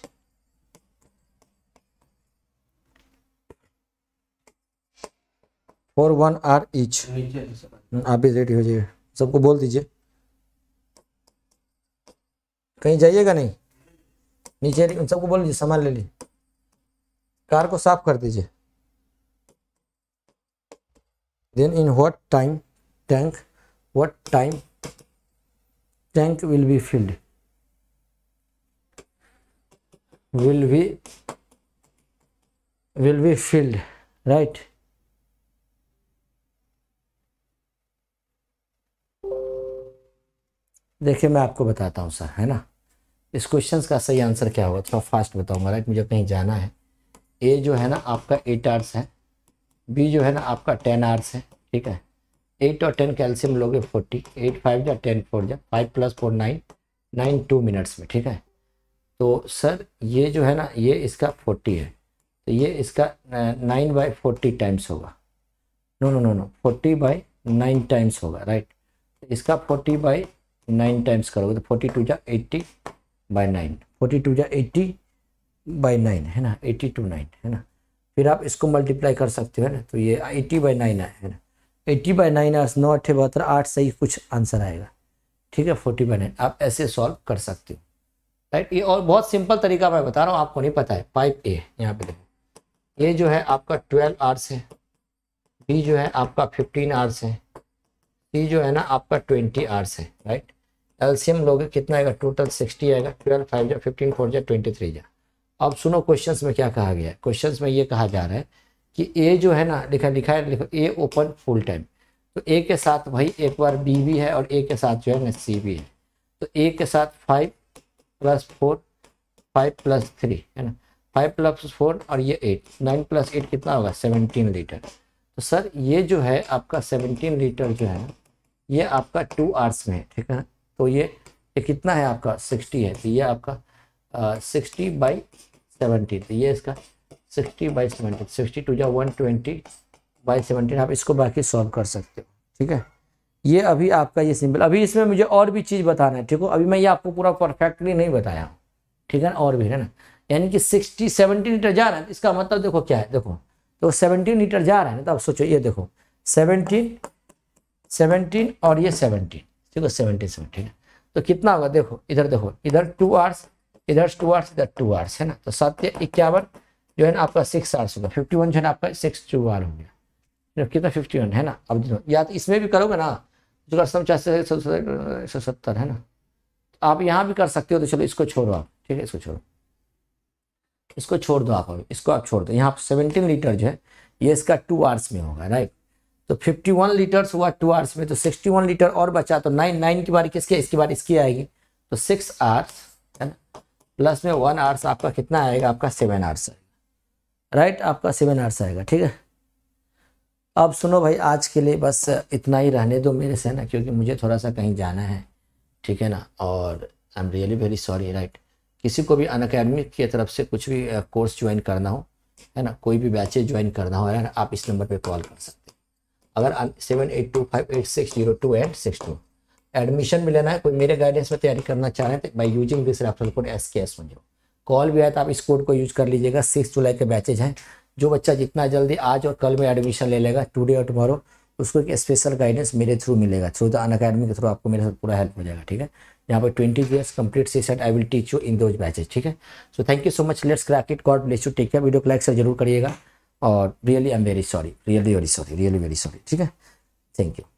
for one hour each आप भी रेडी हो जाइए सबको बोल दीजिए कहीं जाइएगा नहीं नीचे उन सबको बोल लीजिए सामान ले ली कार को साफ कर दीजिए then in what time tank what time tank will be filled will be will be filled right देखिए मैं आपको बताता हूँ सर है ना इस क्वेश्चन का सही आंसर क्या होगा थोड़ा फास्ट बताऊंगा राइट मुझे कहीं जाना है ए जो है ना आपका एट आर्स है बी जो है ना आपका टेन आर्स है ठीक है एट और टेन कैल्शियम लोगे फोर्टी एट फाइव जा टेन फोर जा five plus four nine nine two minutes में ठीक है तो सर ये जो है ना ये इसका फोर्टी है तो ये इसका नाइन बाई फोर्टी टाइम्स होगा no no no no forty by nine times होगा राइट इसका फोर्टी बाई नाइन टाइम्स करोगे तो फोर्टी टू जा eighty by nine forty two या एट्टी बाई नाइन है ना एट्टी टू नाइन है ना फिर आप इसको मल्टीप्लाई कर सकते हो है ना तो ये एट्टी बाई नाइन है ना एट्टी बाई नाइन आज नौ अट्ठे बहत्तर आठ से ही कुछ आंसर आएगा ठीक है फोर्टी बाई नाइन आप ऐसे सॉल्व कर सकते हो राइट ये और बहुत सिंपल तरीका मैं बता रहा हूँ आपको नहीं पता है पाइप ए यहाँ पे देखो ये जो है आपका ट्वेल्व आर्स है बी जो है आपका फिफ्टीन आर्स है सी जो है ना आपका ट्वेंटी आर्स है राइट एल्सियम लोगे कितना आएगा टोटल सिक्सटी आएगा ट्वेल्व फाइव जा फिफ्टीन फोर जा ट्वेंटी थ्री जा अब सुनो क्वेश्चन में क्या कहा गया है क्वेश्चन में ये कहा जा रहा है कि ए जो है ना लिखा लिखा है लिखो ए ओपन फुल टाइम तो ए के साथ भाई एक बार बी भी है और ए के साथ जो है ना सी भी है तो ए के साथ five plus four five plus three है ना फाइव प्लस फोर और ये एट नाइन प्लस एट कितना होगा सेवनटीन लीटर तो सर ये जो है आपका सेवनटीन लीटर जो है ये आपका टू आर्स में है ठीक है तो ये ये कितना है आपका सिक्सटी है तो ये आपका सिक्सटी बाई सेवेंटी तो ये इसका sixty by seventy sixty two जा वन ट्वेंटी बाई सेवेंटीन आप इसको बाकी सॉल्व कर सकते हो ठीक है ये अभी आपका ये सिंपल अभी इसमें मुझे और भी चीज़ बताना है ठीक हो अभी मैं ये आपको पूरा परफेक्टली नहीं बताया हूँ ठीक है ना और भी है ना यानी कि सिक्सटी सेवेंटी लीटर जा रहा है इसका मतलब देखो क्या है देखो तो सेवनटीन लीटर जा रहा है ना तो आप सोचो ये देखो सेवनटीन सेवनटीन और ये सेवनटीन ठीक है सेवेंटी सेवन ठीक है तो कितना होगा देखो इधर देखो इधर टू आवर्स इधर टू आवर्स इधर टू आवर्स है ना तो सत्य इक्यावन जो है ना आपका सिक्स आवर्स होगा फिफ्टी वन जो है ना आपका सिक्स टू आर हो गया तो कितना फिफ्टी वन है ना अब देखो या तो इसमें भी करोगे ना जो तो एक सौ सत्तर है ना तो आप यहाँ भी कर सकते हो तो चलो इसको छोड़ो आप ठीक है इसको छोड़ो इसको छोड़ दो आप इसको आप छोड़ दो यहाँ सेवनटीन लीटर जो है ये इसका टू आवर्स में होगा राइट तो 51 लीटर हुआ टू आवर्स में तो 61 लीटर और बचा तो नाइन नाइन की बारी किसकी इसकी बारी इसकी आएगी तो सिक्स आवर्स है ना प्लस में वन आवर्स आपका कितना आएगा आपका सेवन आवर्स आएगा राइट आपका सेवन आवर्स आएगा ठीक है अब सुनो भाई आज के लिए बस इतना ही रहने दो मेरे से ना क्योंकि मुझे थोड़ा सा कहीं जाना है ठीक है ना और I am really very sorry right किसी को भी अन अकेडमी की तरफ से कुछ भी कोर्स uh, ज्वाइन करना हो है ना कोई भी बैचेज ज्वाइन करना हो है ना आप इस नंबर पे कॉल कर सकते अगर seven eight two five eight six zero two eight six two admission भी लेना है कोई मेरे गाइडेंस में तैयारी करना चाह रहे हैं तो by using this referral code S K S one zero call भी आया तो आप इस कोड को यूज कर लीजिएगा सिक्स जुलाई के बैचेज हैं जो बच्चा जितना जल्दी आज और कल में एडमिशन ले लेगा टूडे और टुमारो उसको एक स्पेशल गाइडेंस मेरे थ्रू मिलेगा थ्रू द अन अकेडमी के थ्रू आपको मेरे साथ पूरा हेल्प हो जाएगा ठीक है यहाँ पर twenty years complete CSAT I will teach you in those batches ठीक है so thank you so much let's crack it God bless you take care video को लाइक से जरूर करिएगा और really I am very sorry really very sorry really very sorry ठीक है थैंक यू